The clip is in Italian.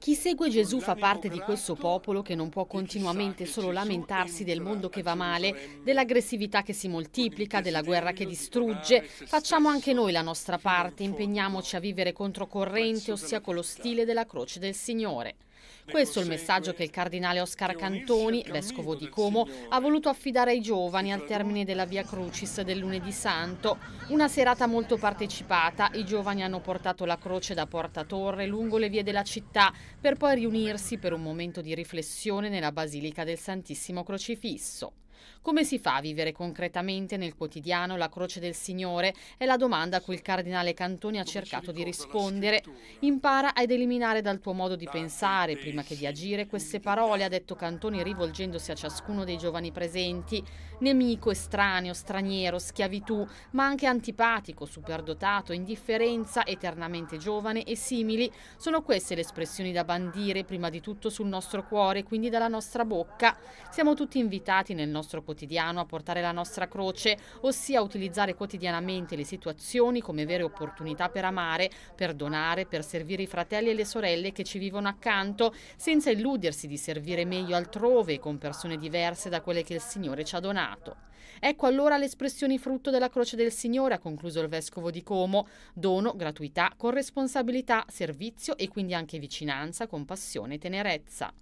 Chi segue Gesù fa parte di questo popolo che non può continuamente solo lamentarsi del mondo che va male, dell'aggressività che si moltiplica, della guerra che distrugge. Facciamo anche noi la nostra parte, impegniamoci a vivere controcorrente, ossia con lo stile della croce del Signore. Questo è il messaggio che il cardinale Oscar Cantoni, vescovo di Como, ha voluto affidare ai giovani al termine della Via Crucis del lunedì santo. Una serata molto partecipata, i giovani hanno portato la croce da Porta Torre lungo le vie della città per poi riunirsi per un momento di riflessione nella Basilica del Santissimo Crocifisso. Come si fa a vivere concretamente nel quotidiano la croce del Signore? È la domanda a cui il cardinale Cantoni ha cercato di rispondere. Impara ad eliminare dal tuo modo di pensare, prima che di agire, queste parole, ha detto Cantoni rivolgendosi a ciascuno dei giovani presenti. Nemico, estraneo, straniero, schiavitù, ma anche antipatico, superdotato, indifferenza, eternamente giovane e simili, sono queste le espressioni da bandire prima di tutto sul nostro cuore, quindi dalla nostra bocca. Siamo tutti invitati nel nostro quotidiano quotidiano a portare la nostra croce, ossia utilizzare quotidianamente le situazioni come vere opportunità per amare, perdonare, per servire i fratelli e le sorelle che ci vivono accanto, senza illudersi di servire meglio altrove con persone diverse da quelle che il Signore ci ha donato. Ecco allora le espressioni frutto della croce del Signore, ha concluso il vescovo di Como, dono, gratuità, corresponsabilità, servizio e quindi anche vicinanza, compassione e tenerezza.